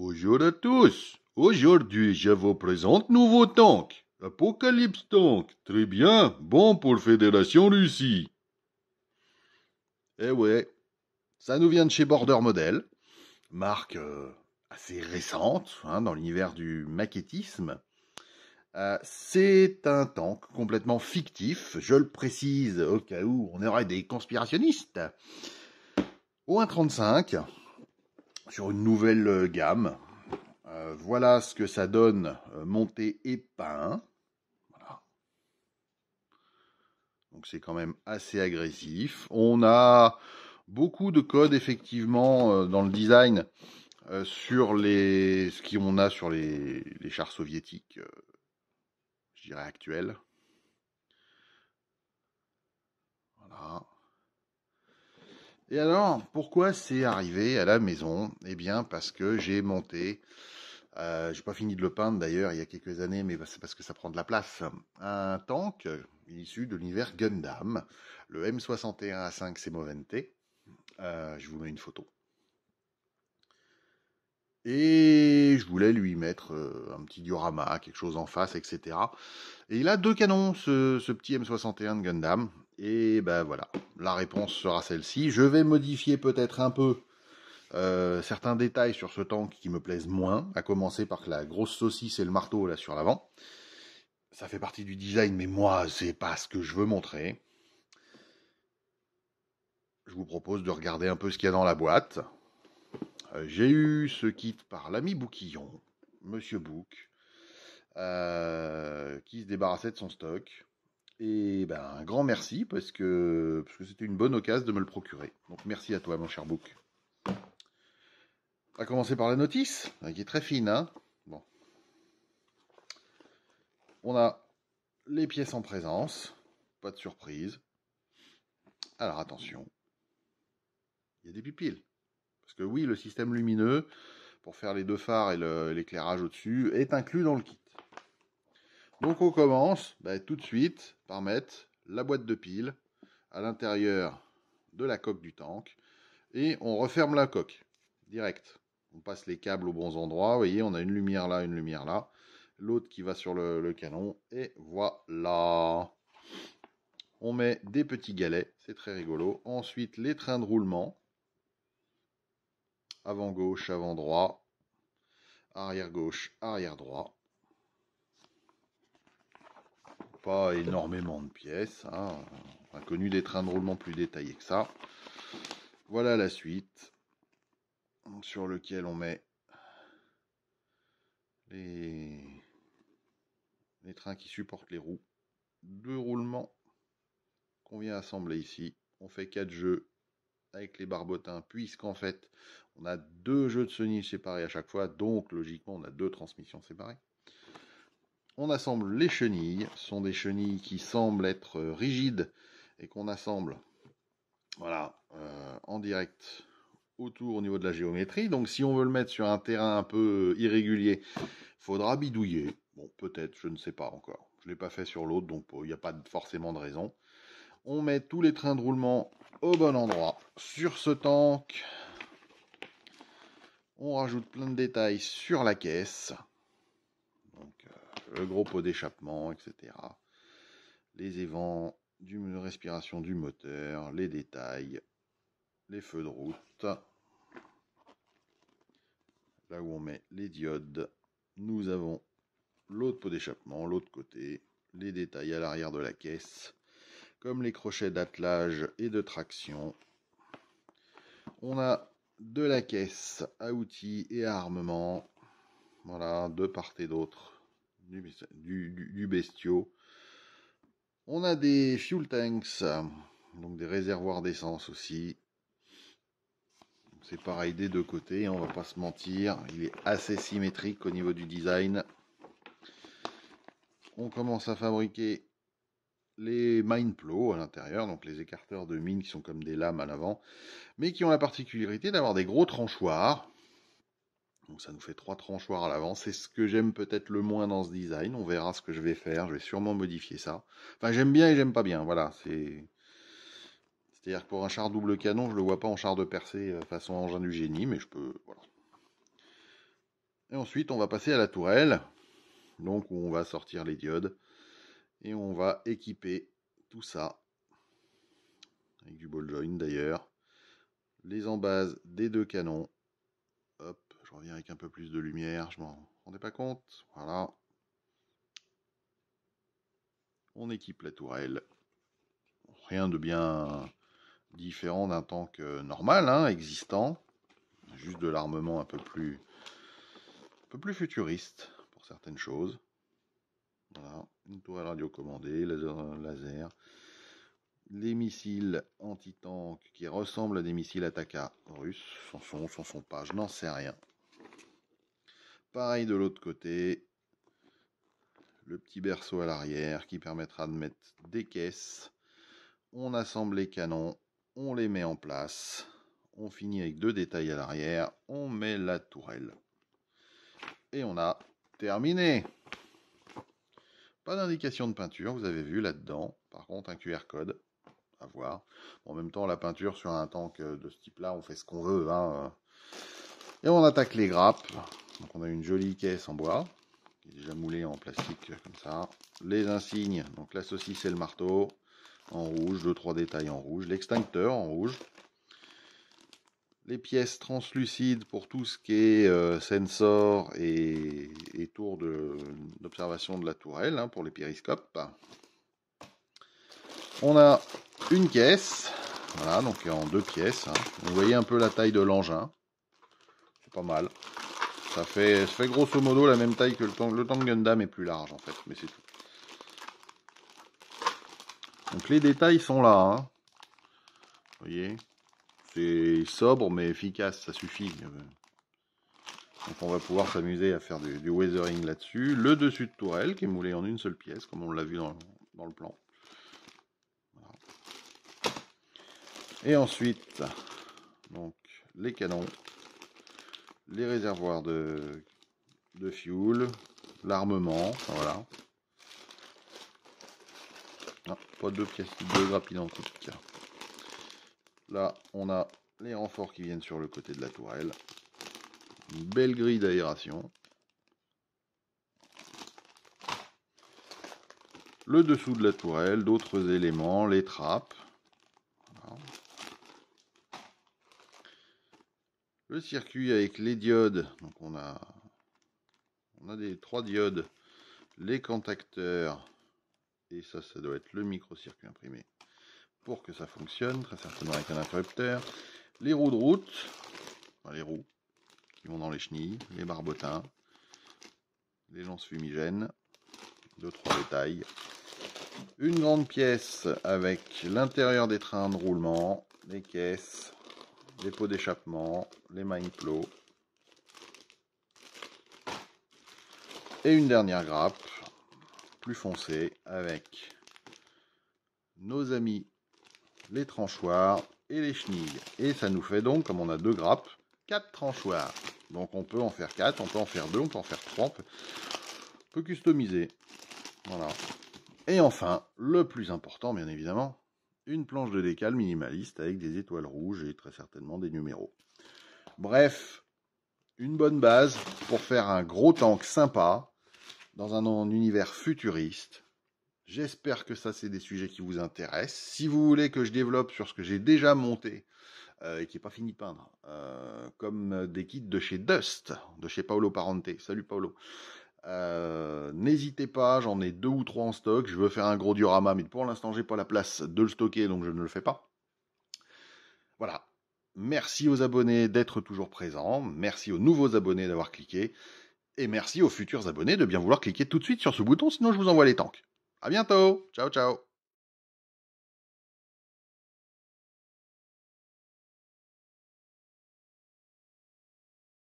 Bonjour à tous. Aujourd'hui, je vous présente nouveau tank. Apocalypse Tank. Très bien. Bon pour Fédération Russie. Eh ouais. Ça nous vient de chez Border Model. Marque euh, assez récente hein, dans l'univers du maquettisme. Euh, c'est un tank complètement fictif, je le précise au cas où on aurait des conspirationnistes. Au 1.35, sur une nouvelle euh, gamme. Euh, voilà ce que ça donne euh, monté et peint, Donc c'est quand même assez agressif. On a beaucoup de codes effectivement dans le design sur les ce qu'on a sur les, les chars soviétiques, je dirais actuels. Et alors, pourquoi c'est arrivé à la maison Eh bien, parce que j'ai monté, je euh, j'ai pas fini de le peindre d'ailleurs il y a quelques années, mais c'est parce que ça prend de la place, un tank issu de l'univers Gundam, le M61 A5 Semovente. Euh, je vous mets une photo. Et je voulais lui mettre euh, un petit diorama, quelque chose en face, etc. Et il a deux canons, ce, ce petit M61 de Gundam. Et ben voilà, la réponse sera celle-ci. Je vais modifier peut-être un peu euh, certains détails sur ce tank qui me plaisent moins, à commencer par la grosse saucisse et le marteau là sur l'avant. Ça fait partie du design, mais moi, c'est pas ce que je veux montrer. Je vous propose de regarder un peu ce qu'il y a dans la boîte. Euh, j'ai eu ce kit par l'ami Bouquillon, Monsieur Bouc, euh, qui se débarrassait de son stock. Et ben, un grand merci parce que c'était une bonne occasion de me le procurer. Donc merci à toi, mon cher Book. va commencer par la notice, hein, qui est très fine. Hein bon. On a les pièces en présence. Pas de surprise. Alors attention. Il y a des pupilles. Parce que oui, le système lumineux, pour faire les deux phares et l'éclairage au-dessus, est inclus dans le kit. Donc on commence ben, tout de suite par mettre la boîte de pile à l'intérieur de la coque du tank et on referme la coque direct. On passe les câbles aux bons endroits. Vous voyez, on a une lumière là, une lumière là. L'autre qui va sur le canon. Et voilà. On met des petits galets. C'est très rigolo. Ensuite, les trains de roulement. Avant gauche, avant droit. Arrière gauche, arrière droit pas énormément de pièces. On hein. a connu des trains de roulement plus détaillés que ça. Voilà la suite sur lequel on met les, les trains qui supportent les roues. Deux roulements qu'on vient assembler ici. On fait quatre jeux avec les barbotins, puisqu'en fait, on a deux jeux de sony séparés à chaque fois, donc logiquement, on a deux transmissions séparées on assemble les chenilles. Ce sont des chenilles qui semblent être euh, rigides et qu'on assemble voilà, euh, en direct autour au niveau de la géométrie. Donc si on veut le mettre sur un terrain un peu euh, irrégulier, faudra bidouiller. Bon, peut-être, je ne sais pas encore. Je ne l'ai pas fait sur l'autre, donc il n'y a pas forcément de raison. On met tous les trains de roulement au bon endroit sur ce tank. On rajoute plein de détails sur la caisse le gros pot d'échappement, etc. Les évents, de respiration du moteur, les détails, les feux de route, là où on met les diodes. Nous avons l'autre pot d'échappement, l'autre côté, les détails à l'arrière de la caisse, comme les crochets d'attelage et de traction. On a de la caisse à outils et à armement, voilà, de part et d'autre du, bestio. On a des fuel tanks, donc des réservoirs d'essence aussi. C'est pareil des deux côtés, on va pas se mentir, il est assez symétrique au niveau du design. On commence à fabriquer les mine à l'intérieur, donc les écarteurs de mines qui sont comme des lames à l'avant, mais qui ont la particularité d'avoir des gros tranchoirs donc ça nous fait trois tranchoirs à l'avant. C'est ce que j'aime peut-être le moins dans ce design. On verra ce que je vais faire. Je vais sûrement modifier ça. Enfin, j'aime bien et j'aime pas bien. Voilà, c'est... C'est-à-dire que pour un char double canon, je le vois pas en char de percée euh, façon engin du génie, mais je peux... Voilà. Et ensuite, on va passer à la tourelle. Donc, où on va sortir les diodes. Et on va équiper tout ça. Avec du ball joint d'ailleurs. Les embases des deux canons je reviens avec un peu plus de lumière, je m'en rendais pas compte. Voilà. On équipe la tourelle. Rien de bien différent d'un tank euh, normal, hein, existant. Juste de l'armement un peu plus peu plus futuriste pour certaines choses. Voilà, une tourelle radiocommandée, laser, laser. Les missiles anti-tank qui ressemblent à des missiles Ataka russes, s'en font s'en font pas, je n'en sais rien. Pareil de l'autre côté. Le petit berceau à l'arrière qui permettra de mettre des caisses. On assemble les canons, on les met en place. On finit avec deux détails à l'arrière. On met la tourelle. Et on a terminé. Pas d'indication de peinture, vous avez vu là-dedans. Par contre, un QR code à voir. en même temps, la peinture sur un tank euh, de ce type-là, on fait ce qu'on veut. Hein. Et on attaque les grappes on a une jolie caisse en bois, qui est déjà moulée en plastique comme ça. Les insignes, donc la saucisse c'est le marteau en rouge, deux trois détails en rouge, l'extincteur en rouge. Les pièces translucides pour tout ce qui est euh, sensor et, tour d'observation de, la tourelle hein, pour les périscopes. On a une caisse, voilà, donc en deux pièces. Hein. Vous voyez un peu la taille de l'engin, c'est pas mal fait, fait grosso modo la même taille que le tank. Le tank Gundam est plus large en fait, mais c'est tout. Donc les détails sont là. Hein. Vous voyez C'est sobre mais efficace, ça suffit. Donc on va pouvoir s'amuser à faire du, weathering là-dessus. Le dessus de tourelle qui est moulé en une seule pièce, comme on l'a vu dans, le plan. Et ensuite, donc les canons les réservoirs de, de fuel, l'armement, voilà. Ah, pas de pièces de tout cas. Là, on a les renforts qui viennent sur le côté de la tourelle. Une belle grille d'aération. Le dessous de la tourelle, d'autres éléments, les trappes. le circuit avec les diodes. Donc on a, on a des trois diodes, les contacteurs, et ça, ça doit être le micro-circuit imprimé pour que ça fonctionne, très certainement avec un interrupteur. Les roues de route, les roues qui vont dans les chenilles, les barbotins, les lance fumigènes, deux trois détails. Une grande pièce avec l'intérieur des trains de roulement, les caisses, les pots d'échappement, les mine plots. Et une dernière grappe, plus foncée, avec nos amis les tranchoirs et les chenilles. Et ça nous fait donc, comme on a deux grappes, quatre tranchoirs. Donc on peut en faire quatre, on peut en faire deux, on peut en faire trois, on peut, peut customiser. Voilà. Et enfin, le plus important, bien évidemment, une planche de décal minimaliste avec des étoiles rouges et très certainement des numéros. Bref, une bonne base pour faire un gros tank sympa dans un, univers futuriste. J'espère que ça, c'est des sujets qui vous intéressent. Si vous voulez que je développe sur ce que j'ai déjà monté euh, et qui n'est pas fini de peindre, euh, comme des kits de chez Dust, de chez Paolo Parente. Salut Paolo. Euh, n'hésitez pas, j'en ai deux ou trois en stock. Je veux faire un gros diorama, mais pour l'instant, j'ai pas la place de le stocker, donc je ne le fais pas. Voilà. Merci aux abonnés d'être toujours présents. Merci aux nouveaux abonnés d'avoir cliqué. Et merci aux futurs abonnés de bien vouloir cliquer tout de suite sur ce bouton, sinon je vous envoie les tanks. À bientôt. Ciao, ciao.